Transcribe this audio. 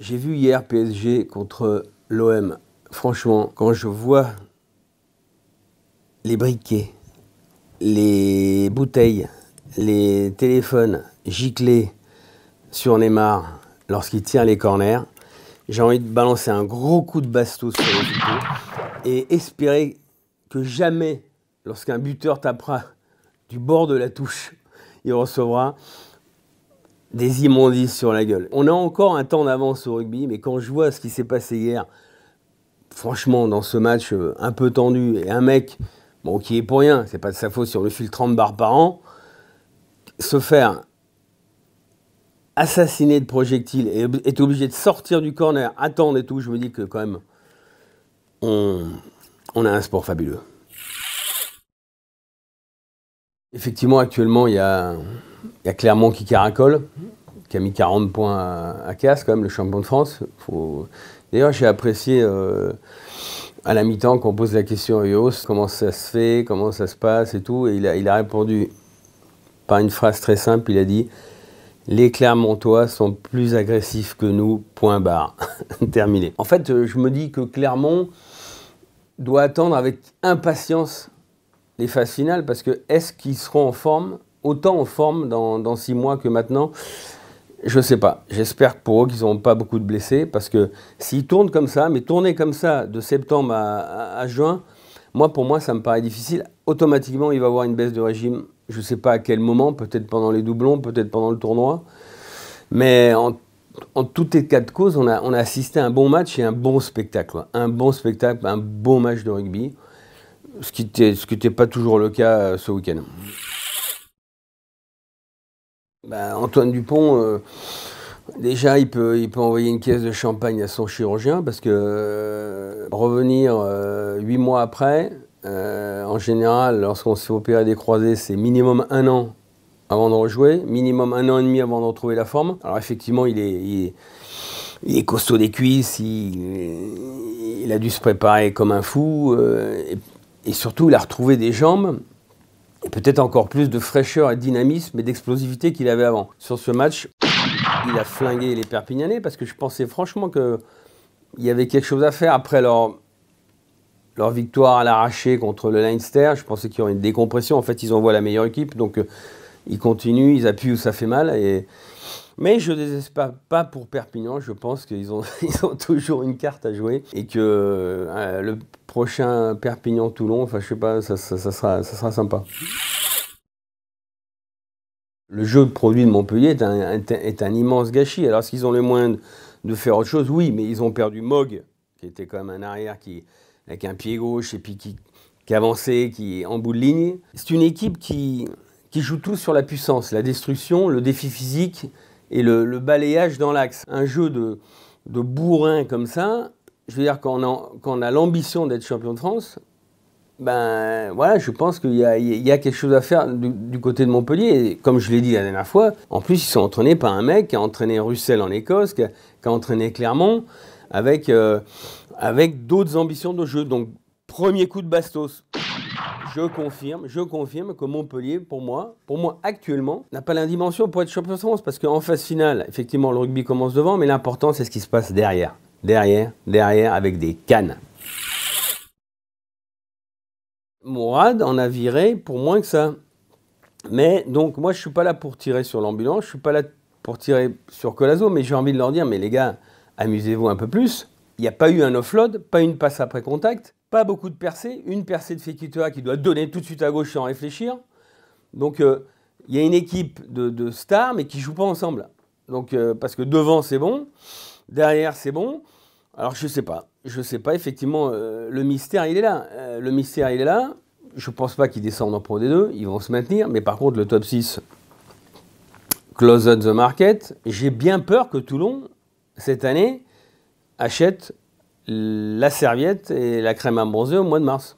J'ai vu hier PSG contre l'OM. Franchement, quand je vois les briquets, les bouteilles, les téléphones giclés sur Neymar lorsqu'il tient les corners, j'ai envie de balancer un gros coup de bastos sur le et espérer que jamais, lorsqu'un buteur tapera du bord de la touche, il recevra des immondices sur la gueule. On a encore un temps d'avance au rugby, mais quand je vois ce qui s'est passé hier, franchement, dans ce match euh, un peu tendu, et un mec, bon, qui est pour rien, c'est pas de sa faute sur le fil 30 barres par an, se faire assassiner de projectiles et être obligé de sortir du corner, attendre et tout, je me dis que quand même, on a un sport fabuleux. Effectivement, actuellement, il y a il y a Clermont qui caracole, qui a mis 40 points à, Casse, quand même, le champion de France. D'ailleurs, j'ai apprécié euh, à la mi-temps qu'on pose la question à Yos, comment ça se fait, comment ça se passe et tout. Et il a, il a répondu par une phrase très simple, il a dit les Clermontois sont plus agressifs que nous, point barre. Terminé. En fait, euh, je me dis que Clermont doit attendre avec impatience les phases finales parce que est-ce qu'ils seront en forme autant en forme dans, six mois que maintenant je ne sais pas. J'espère pour eux qu'ils n'auront pas beaucoup de blessés, parce que s'ils tournent comme ça, mais tourner comme ça de septembre à, juin, moi pour moi ça me paraît difficile. Automatiquement il va y avoir une baisse de régime. Je ne sais pas à quel moment, peut-être pendant les doublons, peut-être pendant le tournoi. Mais en, toutes les état de cause, on a, assisté à un bon match et un bon spectacle. Hein. Un bon spectacle, un bon match de rugby, ce qui n'était pas toujours le cas euh, ce week-end. Ben, Antoine Dupont, euh, déjà, il peut, envoyer une caisse de champagne à son chirurgien parce que euh, revenir euh, huit mois après, en général, lorsqu'on se fait opérer des croisés, c'est minimum un an avant de rejouer, minimum un an et demi avant de retrouver la forme. Alors effectivement, il est, costaud des cuisses, il, a dû se préparer comme un fou, et, surtout, il a retrouvé des jambes peut-être encore plus de fraîcheur et de dynamisme et d'explosivité qu'il avait avant. Sur ce match, il a flingué les Perpignanais parce que je pensais franchement qu'il y avait quelque chose à faire après leur, leur victoire à l'arraché contre le Leinster. Je pensais qu'ils ont une décompression. En fait, ils envoient la meilleure équipe. Donc, euh, ils continuent, ils appuient où ça fait mal. Mais je ne désespère pas pour Perpignan, je pense qu'ils ont, toujours une carte à jouer et que euh, le prochain Perpignan-Toulon, enfin je sais pas, ça, sera, sympa. Le jeu de produit de Montpellier est un, immense gâchis. Alors, est-ce qu'ils ont les moyens de faire autre chose Oui, mais ils ont perdu Mog, qui était quand même un arrière avec un pied gauche et puis qui, qui avançait, qui est en bout de ligne. C'est une équipe qui, qui jouent tous sur la puissance, la destruction, le défi physique et le, balayage dans l'axe. Un jeu de, bourrin comme ça, je veux dire, quand on a, l'ambition d'être champion de France, ben voilà, je pense qu'il y, a quelque chose à faire du, côté de Montpellier. Et comme je l'ai dit la dernière fois, en plus, ils sont entraînés par un mec qui a entraîné Russell en Écosse, qui a, entraîné Clermont, avec, euh, avec d'autres ambitions de jeu. Donc, premier coup de bastos. Je confirme, je confirme que Montpellier, pour moi, pour moi actuellement, n'a pas la dimension pour être champion de France. Parce qu'en phase finale, effectivement, le rugby commence devant, mais l'important, c'est ce qui se passe derrière. Derrière, derrière, avec des cannes. Mourad en a viré pour moins que ça. Mais donc, moi, je ne suis pas là pour tirer sur l'ambulance, je ne suis pas là pour tirer sur Colazo, mais j'ai envie de leur dire, mais les gars, amusez-vous un peu plus. Il n'y a pas eu un offload, pas une passe après contact. Pas beaucoup de percées. Une percée de Fekitoa qui doit donner tout de suite à gauche sans réfléchir. Donc euh, il y a une équipe de, stars, mais qui ne joue pas ensemble. Donc, euh, parce que devant, c'est bon. Derrière, c'est bon. Alors je ne sais pas. Je ne sais pas. Effectivement, euh, le mystère, il est là. le mystère, il est là. Je ne pense pas qu'ils descendent en Pro des deux, Ils vont se maintenir. Mais par contre, le top 6, close on the market. J'ai bien peur que Toulon, cette année, achète la serviette et la crème à au mois de mars.